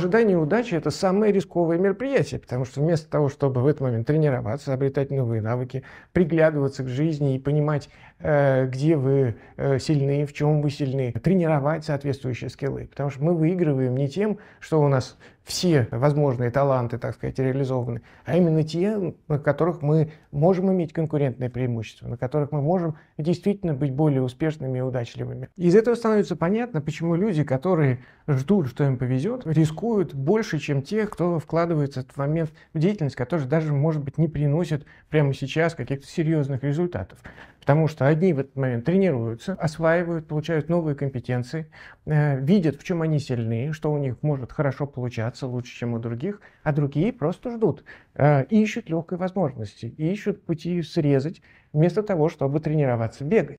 Ожидание удачи – это самое рисковое мероприятие, потому что вместо того, чтобы в этот момент тренироваться, обретать новые навыки, приглядываться к жизни и понимать, э, где вы э, сильны, в чем вы сильны, тренировать соответствующие скиллы. Потому что мы выигрываем не тем, что у нас все возможные таланты, так сказать, реализованы, а именно те, на которых мы можем иметь конкурентное преимущество, на которых мы можем действительно быть более успешными и удачливыми. Из этого становится понятно, почему люди, которые ждут, что им повезет, рискуют больше, чем те, кто вкладывается в этот момент в деятельность, которая даже, может быть, не приносит прямо сейчас каких-то серьезных результатов. Потому что одни в этот момент тренируются, осваивают, получают новые компетенции, э, видят, в чем они сильны, что у них может хорошо получаться, лучше, чем у других, а другие просто ждут э, и ищут легкой возможности, и ищут пути срезать, вместо того, чтобы тренироваться бегать.